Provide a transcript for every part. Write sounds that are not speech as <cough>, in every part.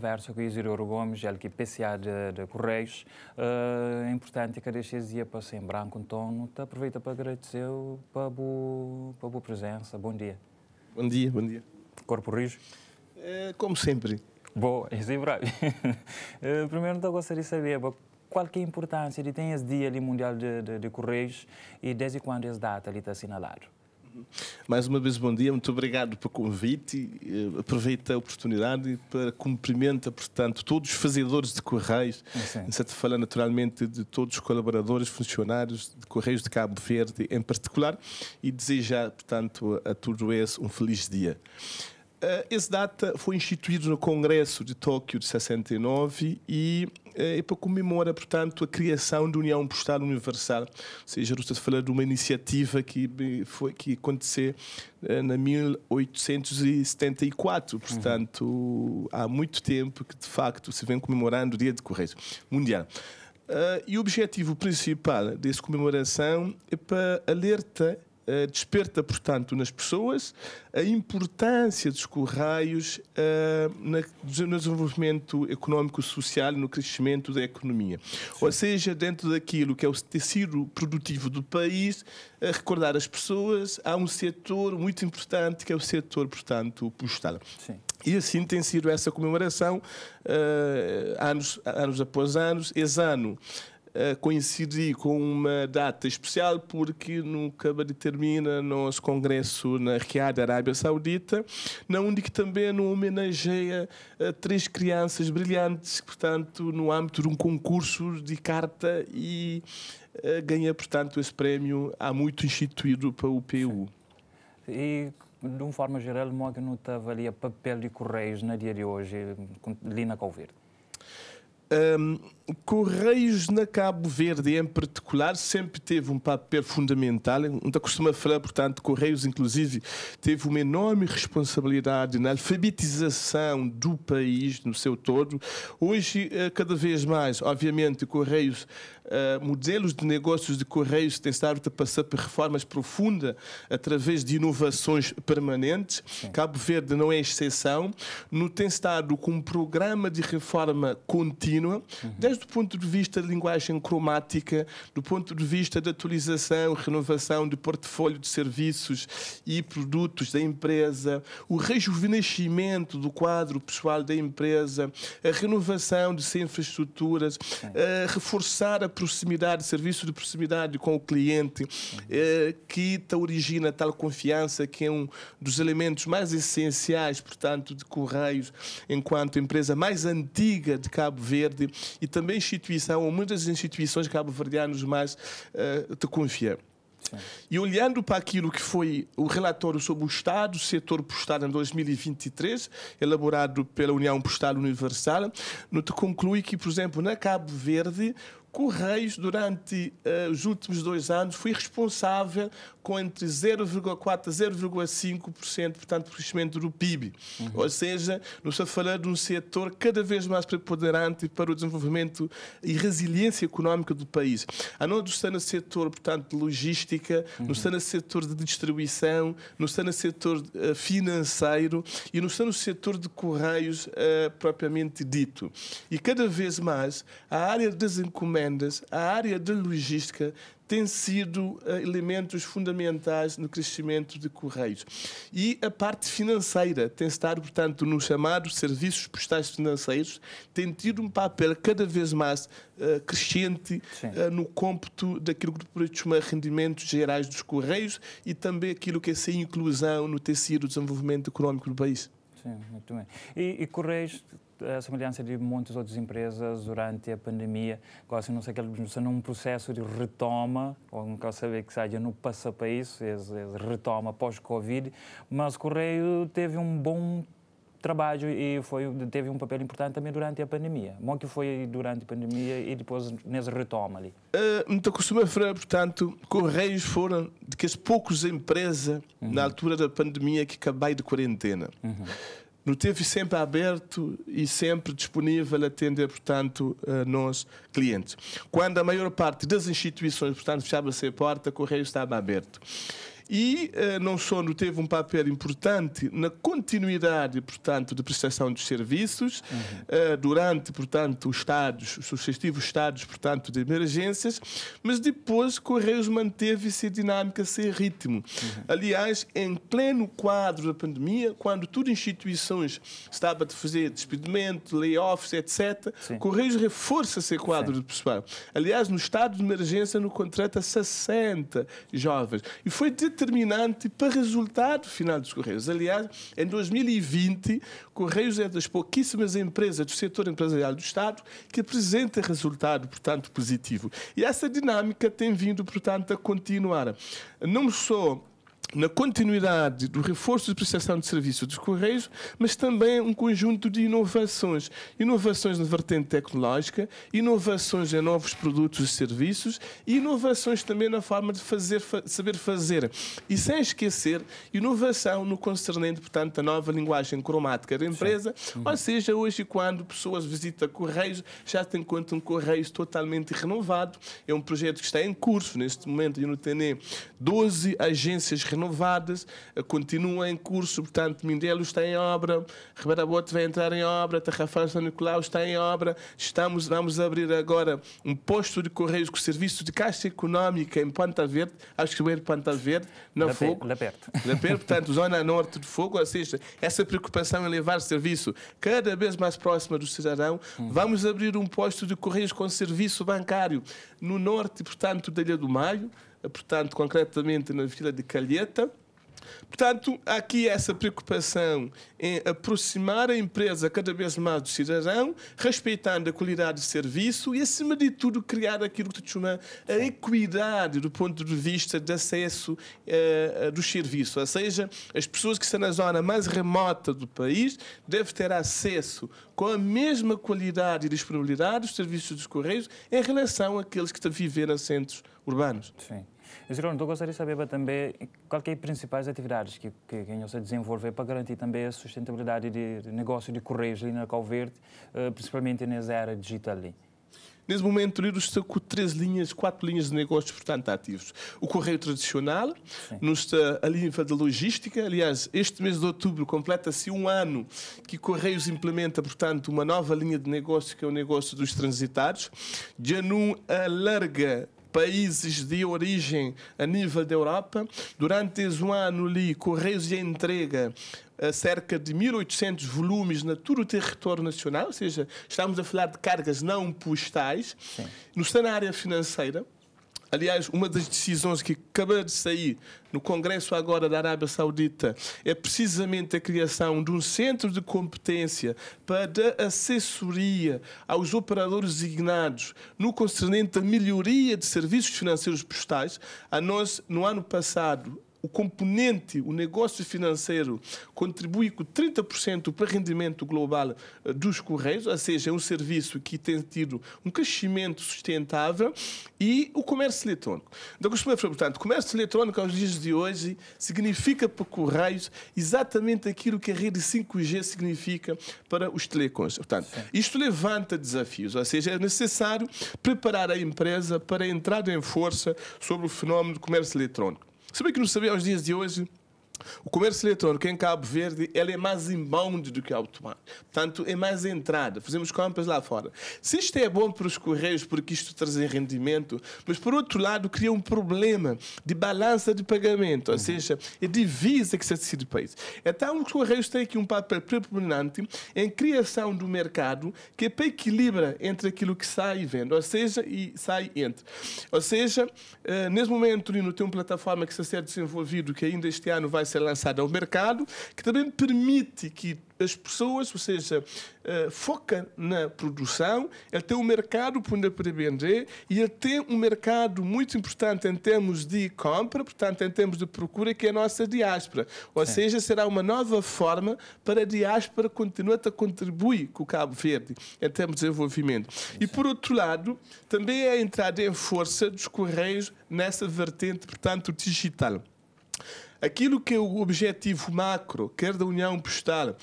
conversa com Isidoro Gomes, ele que é PCA de, de Correios. Uh, é importante que deixe dia para ser em branco, então aproveita para agradecer para bo, para boa presença. Bom dia. Bom dia, bom dia. Corpo rijo? É, como sempre. Boa, é sempre. uh, <laughs> primeiro, eu então, gostaria de saber qual que é a importância de ter esse dia ali mundial de, de, de Correios e desde quando essa data ali está assinalado? Mais uma vez, bom dia, muito obrigado pelo convite. Eh, aproveito a oportunidade para cumprimentar portanto, todos os fazedores de Correios, em ah, certa fala, naturalmente, de todos os colaboradores, funcionários de Correios de Cabo Verde em particular, e desejar, portanto, a todos um feliz dia. Eh, esse data foi instituído no Congresso de Tóquio de 69 e é eh, para comemora, portanto, a criação da União Postal Universal. Ou seja, estou a falar de uma iniciativa que, foi, que aconteceu eh, na 1874, uhum. portanto, uhum. há muito tempo que, de facto, se vem comemorando o Dia de Correios Mundial. Uh, e o objetivo principal dessa comemoração é para alertar eh, desperta, portanto, nas pessoas a importância dos correios uh, na, no desenvolvimento econômico social no crescimento da economia. Sim. Ou seja, dentro daquilo que é o tecido produtivo do país, eh, recordar as pessoas, há um setor muito importante que é o setor, portanto, postal. Sim. E assim tem sido essa comemoração, anos, anos após anos. exano. ano uh, eh, coincidi com uma data especial porque no de termina nosso congresso na Riad, Arábia Saudita, na onde que também não homenageia uh, três crianças brilhantes, portanto, no âmbito de um concurso de carta e uh, ganha, portanto, esse prémio há muito instituído para o PU. E de uma forma geral, Mognuta avalia papel de Correios na dia de hoje, Lina Calverde. Um, Correios na Cabo Verde, em particular, sempre teve um papel fundamental. Então, costuma falar, portanto, Correios, inclusive, teve uma enorme responsabilidade na alfabetização do país no seu todo. Hoje, eh, cada vez mais, obviamente, Correios eh, modelos de negócios de Correios têm estado a passar por reformas profundas através de inovações permanentes. Sim. Cabo Verde não é exceção. No tem estado com um programa de reforma contínua, uhum. desde do ponto de vista de linguagem cromática, do ponto de vista da atualização, renovação de portfólio de serviços e produtos da empresa, o rejuvenescimento do quadro pessoal da empresa, a renovação de suas infraestruturas, a reforçar a proximidade, serviço de proximidade com o cliente, eh, que origina tal confiança, que é um dos elementos mais essenciais, portanto, de Correios enquanto empresa mais antiga de Cabo Verde e também instituição, ou muitas instituições cabo-verdianas mais uh, eh, te confiam. E olhando para aquilo que foi o relatório sobre o Estado, setor postal em 2023, elaborado pela União Postal Universal, não te conclui que, por exemplo, na Cabo Verde, Correios, durante uh, os últimos dois anos, foi responsável com entre 0,4% a 0,5% portanto, crescimento do PIB. Uhum. Ou seja, nos estamos a falar de um setor cada vez mais preponderante para o desenvolvimento e resiliência económica do país. A não estar no setor, portanto, de logística, uhum. está no setor de distribuição, está no setor uh, financeiro e está no setor de correios uh, propriamente dito. E cada vez mais a área de desencomentos vendas, a área de logística tem sido eh, elementos fundamentais no crescimento de Correios. E a parte financeira tem estado, portanto, nos chamados serviços postais financeiros, tem tido um papel cada vez mais uh, crescente uh, no cômputo daquilo que podemos chamar rendimentos gerais dos Correios e também aquilo que é ser inclusão no tecido do desenvolvimento econômico do país. Sim, muito bem. E, e Correios, a semelhança de muitas outras empresas durante a pandemia, quase não sei que eles estão num processo de retoma, ou não quero saber que seja no passapaís, retoma pós-Covid, mas Correio teve um bom trabalho e foi teve um papel importante também durante a pandemia. Bom que foi durante a pandemia e depois nessa retoma ali. Uh, então, costuma falar, portanto, Correios foram de que as poucas empresas uhum. na altura da pandemia que acabai de quarentena. Uhum. Não teve sempre aberto e sempre disponível a atender, portanto, eh, nós clientes. Quando a maior parte das instituições, portanto, fechava-se a porta, Correios estava aberto. E eh, não só teve um papel importante na continuidade, portanto, de prestação de serviços uhum. Eh, durante, portanto, os estados, os sucessivos estados, portanto, de emergências, mas depois Correios manteve-se dinâmica, sem ritmo. Uhum. Aliás, em pleno quadro da pandemia, quando tudo instituições estava a fazer despedimento, layoffs, etc., Sim. Correios reforça esse quadro Sim. de pessoal. Aliás, no estado de emergência, no contrata 60 jovens. E foi de determinante para o resultado final dos Correios. Aliás, em 2020, Correios é das pouquíssimas empresas do setor empresarial do Estado que apresenta resultado, portanto, positivo. E essa dinâmica tem vindo, portanto, a continuar. Não só na continuidade do reforço de prestação de serviço dos Correios, mas também um conjunto de inovações. Inovações na vertente tecnológica, inovações em novos produtos e serviços, e inovações também na forma de fazer, saber fazer. E sem esquecer, inovação no concernente, portanto, a nova linguagem cromática da empresa, Sim. Uhum. ou seja, hoje quando pessoas visitam Correios, já tem conta um Correios totalmente renovado. É um projeto que está em curso neste momento, e no TNE, 12 agências renovadas renovadas, eh, continua em curso, portanto, Mindelo está em obra, Ribeira Bote vai entrar em obra, Tarrafão São Nicolau está em obra, estamos, vamos abrir agora um posto de correios com serviço de caixa económica em Ponta Verde, acho que de Ponta Verde, na Le Fogo. Leperto. perto portanto, zona norte de Fogo, ou seja, essa preocupação em levar serviço cada vez mais próxima do cidadão, uhum. vamos abrir um posto de correios com serviço bancário no norte, portanto, da Ilha do Maio, portanto, concretamente na Vila de Calheta. Portanto, há aqui essa preocupação em aproximar a empresa cada vez mais do cidadão, respeitando a qualidade de serviço e, acima de tudo, criar aquilo que se chama a equidade do ponto de vista de acesso uh, do serviço. Ou seja, as pessoas que estão na zona mais remota do país devem ter acesso com a mesma qualidade e disponibilidade dos serviços dos Correios em relação àqueles que estão a viver nos centros urbanos. Sim. Geraldo, eu gostaria de saber também quais são é as principais atividades que, que, que se desenvolver para garantir também a sustentabilidade de, de negócio de Correios ali na Calverde, eh, principalmente nessa era digital ali. Nesse momento, Rio está com três linhas, quatro linhas de negócios, portanto, ativos. O correio tradicional, nos está a linha da logística. Aliás, este mês de outubro completa-se um ano que Correios implementa, portanto, uma nova linha de negócio, que é o negócio dos transitados. Já alarga países de origem a nível da Europa. Durante esse ano li Correios e entrega eh, cerca de 1.800 volumes na todo o território nacional, ou seja, estamos a falar de cargas não postais. Sim. No cenário financeira, Aliás, uma das decisões que acabou de sair no Congresso agora da Arábia Saudita é precisamente a criação de um centro de competência para assessoria aos operadores designados no concernente à melhoria de serviços financeiros postais. A nós, no ano passado, o componente, o negócio financeiro, contribui com 30% para o rendimento global eh, dos Correios, ou seja, é um serviço que tem tido um crescimento sustentável e o comércio eletrônico. Da falar, portanto, comércio eletrônico aos dias de hoje significa para Correios exatamente aquilo que a rede 5G significa para os telecoms. Portanto, isto levanta desafios, ou seja, é necessário preparar a empresa para a entrada em força sobre o fenómeno do comércio eletrônico. Se bem que não sabia aos dias de hoje o comércio eletrônico em Cabo Verde ele é mais inbound do que automático. Portanto, é mais entrada. Fazemos compras lá fora. Se isto é bom para os correios, porque isto traz rendimento, mas por outro lado, cria um problema de balança de pagamento, uhum. ou seja, é divisa que se decide o país. Então, os correios têm aqui um papel preponderante em criação do mercado que é para equilibra entre aquilo que sai e vende, ou seja, e sai e entra. Ou seja, uh, eh, nesse momento, Lino, tem uma plataforma que está a ser desenvolvido que ainda este ano vai ser lançada ao mercado, que também permite que as pessoas, ou seja, eh, foca na produção, ele tem um mercado para onde para vender e ele tem um mercado muito importante em termos de compra, portanto, em termos de procura, que é a nossa diáspora. Ou Sim. seja, será uma nova forma para a diáspora continuar a contribuir com o Cabo Verde em termos de desenvolvimento. Sim. E, por outro lado, também é a entrada em força dos Correios nessa vertente, portanto, digital aquilo que é o objetivo macro, quer da União Postal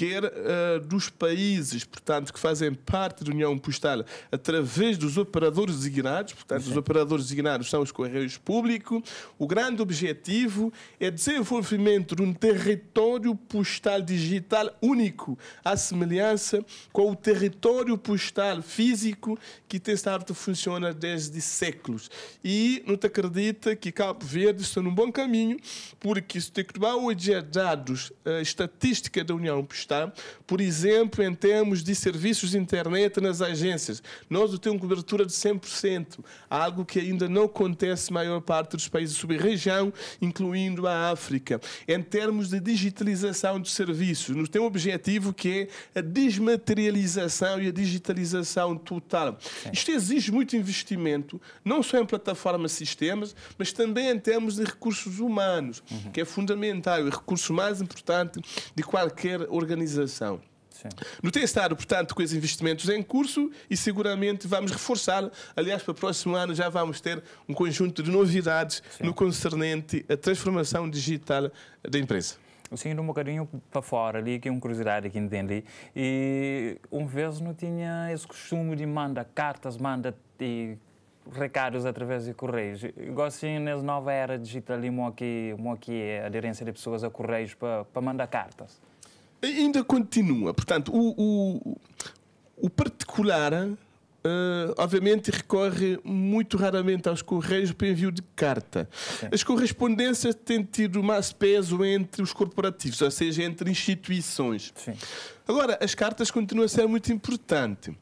quer uh, eh, dos países, portanto, que fazem parte da União Postal através dos operadores designados, portanto, os operadores designados são os Correios Públicos. O grande objetivo é desenvolvimento de um território postal digital único, à semelhança com o território postal físico que Testarte funciona desde séculos. E não te acredita que Cabo Verde está num bom caminho, porque se te hoje dados, a eh, estatística da União Postal, está, por exemplo, em termos de serviços de internet nas agências. Nós temos cobertura de 100%, algo que ainda não acontece na maior parte dos países da sub-região, incluindo a África. Em termos de digitalização de serviços, nós temos um objetivo que é a desmaterialização e a digitalização total. Sim. Isto exige muito investimento, não só em plataformas sistemas, mas também em termos de recursos humanos, uhum. que é fundamental, o recurso mais importante de qualquer organização organização. Sim. No T-Estado, portanto, com os investimentos em curso e seguramente vamos reforçar. Aliás, para o próximo ano já vamos ter um conjunto de novidades Sim. no concernente à transformação digital da empresa. Sim, um bocadinho para fora ali, que é uma curiosidade que entendi. E um vez não tinha esse costume de mandar cartas, manda e recados através de correios. Igual assim, nessa nova era digital, aqui, aqui é a aderência de pessoas a correios para, para mandar cartas ainda continua. Portanto, o, o, o particular, uh, obviamente, recorre muito raramente aos correios para envio de carta. As correspondências têm tido mais peso entre os corporativos, ou seja, entre instituições. Sim. Agora, as cartas continuam a ser muito importante.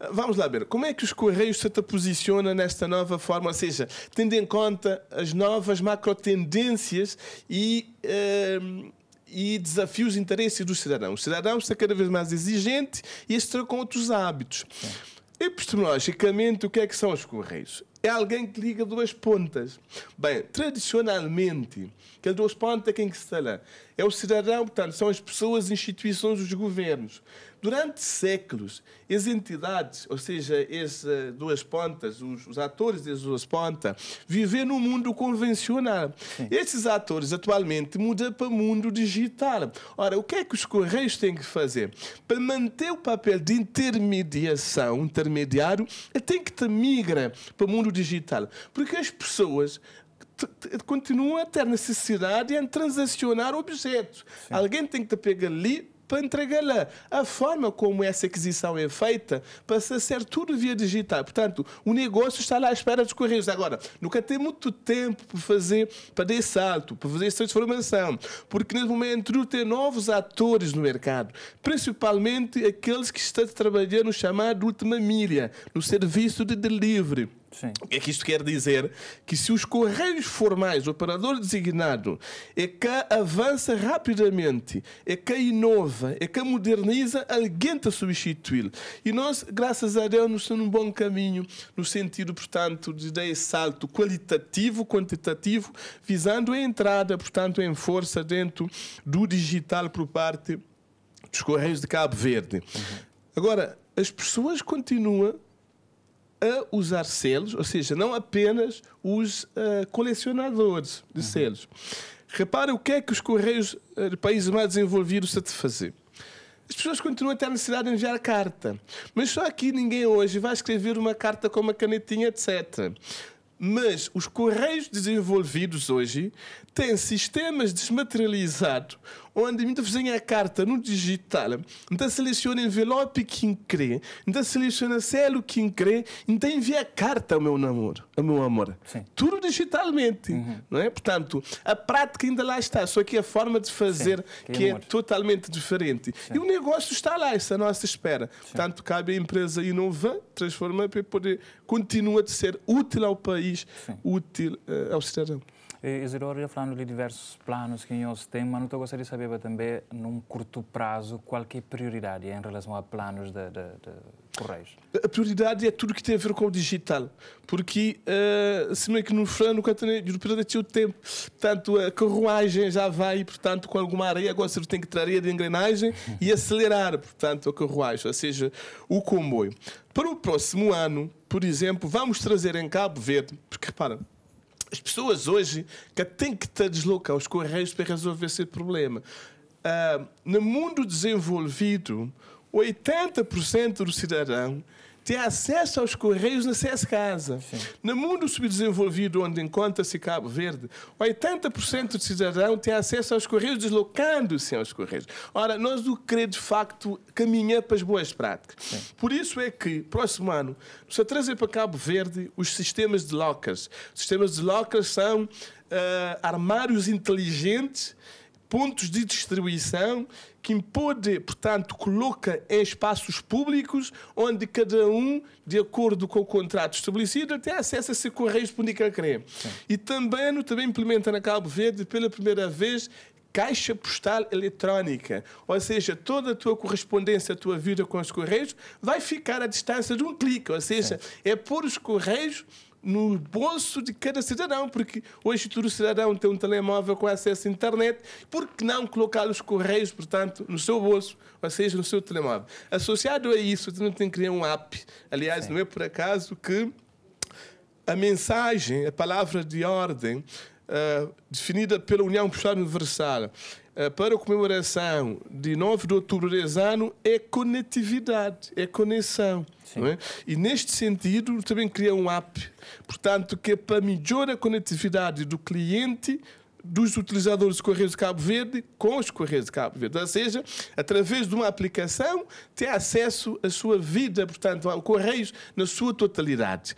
Eh, vamos lá ver, como é que os Correios se posicionam nesta nova forma, ou seja, tendo em conta as novas macro tendências e eh, e desafia os interesses do cidadão O cidadão está cada vez mais exigente e isso com outros hábitos. É. Epistemologicamente, o que é que são os Correios? é alguém que liga duas pontas. Bem, tradicionalmente, que duas pontas é quem que lá? É o cidadão, portanto, são as pessoas, instituições, os governos. Durante séculos, as entidades, ou seja, as eh, duas pontas, os, os atores das duas pontas, vivem no mundo convencional. Sim. Esses atores, atualmente, mudam para o mundo digital. Ora, o que é que os Correios têm que fazer? Para manter o papel de intermediação, intermediário, é tem que te para o mundo digital? Porque as pessoas continuam a ter necessidade em transacionar objetos. Sim. Alguém tem que te pegar ali para entregar lá. A forma como essa aquisição é feita passa a ser tudo via digital. Portanto, o negócio está lá à espera dos correios. Agora, nunca tem muito tempo para fazer, para dar salto, para fazer essa transformação, porque nesse momento tem novos atores no mercado, principalmente aqueles que estão trabalhando no chamado última milha, no serviço de delivery Sim. O que é que isto quer dizer? Que se os correios formais, o operador designado, é que avança rapidamente, é que inova, é que moderniza, alguém está a substituí-lo. E nós, graças a Deus, estamos num bom caminho, no sentido, portanto, de dar esse salto qualitativo, quantitativo, visando a entrada, portanto, em força dentro do digital por parte dos Correios de Cabo Verde. Uhum. Agora, as pessoas continuam a usar selos, ou seja, não apenas os uh, colecionadores de uhum. selos. Repara o que é que os correios eh, de países mais desenvolvidos fazer. As pessoas continuam a ter a necessidade de enviar carta, mas só aqui ninguém hoje vai escrever uma carta com uma canetinha, etc. Mas os correios desenvolvidos hoje têm sistemas desmaterializados onde me fazem a carta no digital, então seleciona envelope que crê, então seleciona selo que crê, então envia a carta ao meu namoro, ao meu amor. Sim. Tudo digitalmente, uhum. não é? Portanto, a prática ainda lá está, só que a forma de fazer Sim. que, é que é totalmente diferente. Sim. E o negócio está lá, está à nossa espera. Sim. Portanto, cabe à empresa inovar, transformar para poder continuar a ser útil ao país, útil uh, ao cidadão. É, Isidoro, falando de diversos planos que nós temos, mas eu gostaria de saber também, num curto prazo, qual é a prioridade em relação a planos de, de, de Correios? A prioridade é tudo que tem a ver com o digital, porque eh, se bem que no Fran, no Catanheiro, durante o tempo, portanto, a carruagem já vai, portanto, com alguma areia, agora você tem que traria areia de engrenagem e acelerar, portanto, a carruagem, ou seja, o comboio. Para o próximo ano, por exemplo, vamos trazer em Cabo Verde, porque repara, as pessoas hoje que têm que estar deslocar os correios para resolver esse problema. Uh, no mundo desenvolvido, 80% do cidadão ter acesso aos correios na sua casa. No mundo subdesenvolvido, onde encontra-se Cabo Verde, 80% de cidadãos têm acesso aos correios deslocando-se aos correios. Ora, nós o querer de facto caminhar para as boas práticas. Sim. Por isso é que, próximo ano, se trazer para Cabo Verde os sistemas de lockers. Os sistemas de lockers são uh, armários inteligentes, pontos de distribuição que impõe, portanto, coloca em espaços públicos onde cada um, de acordo com o contrato estabelecido, tem acesso a ser correios para que quer E também, também implementa na Cabo Verde, pela primeira vez, caixa postal eletrónica, ou seja, toda a tua correspondência, a tua vida com os correios, vai ficar à distância de um clique, ou seja, Sim. é pôr os correios no bolso de cada cidadão, porque hoje todo cidadão tem um telemóvel com acesso à internet, por que não colocar os correios, portanto, no seu bolso, ou seja, no seu telemóvel? Associado a isso, você não tem que criar um app. Aliás, Sim. não é por acaso que a mensagem, a palavra de ordem eh, definida pela União Postal Universal eh, para a comemoração de 9 de outubro deste ano é conectividade, é conexão. É? E neste sentido, também cria um app, portanto, que é para melhorar a conectividade do cliente dos utilizadores de Correios de Cabo Verde com os Correios de Cabo Verde. Ou seja, através de uma aplicação, ter acesso à sua vida, portanto, ao Correios na sua totalidade.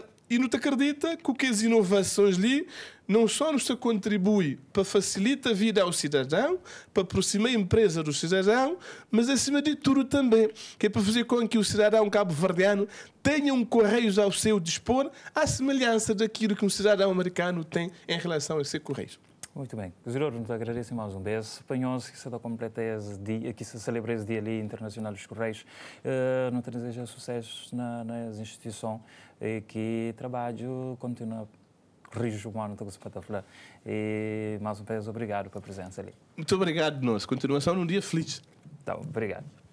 Uh, e não te acredita que o que as inovações ali não só nos contribui para facilitar a vida ao cidadão, para aproximar a empresa do cidadão, mas acima de tudo também, que é para fazer com que o cidadão cabo-verdiano tenha um correios ao seu dispor, à semelhança daquilo que um cidadão americano tem em relação a ser correios. Muito bem. Senhor, muito agradeço mais um desse. Panhonse, que se dá completa esse dia, que se celebra esse dia ali internacional dos Correios. Uh, não te desejo sucesso na, nas instituições e que trabalho continua rijo humano que se pode falar. E mais uma vez, obrigado pela presença ali. Muito obrigado, nós. Continuação num dia feliz. Então, obrigado.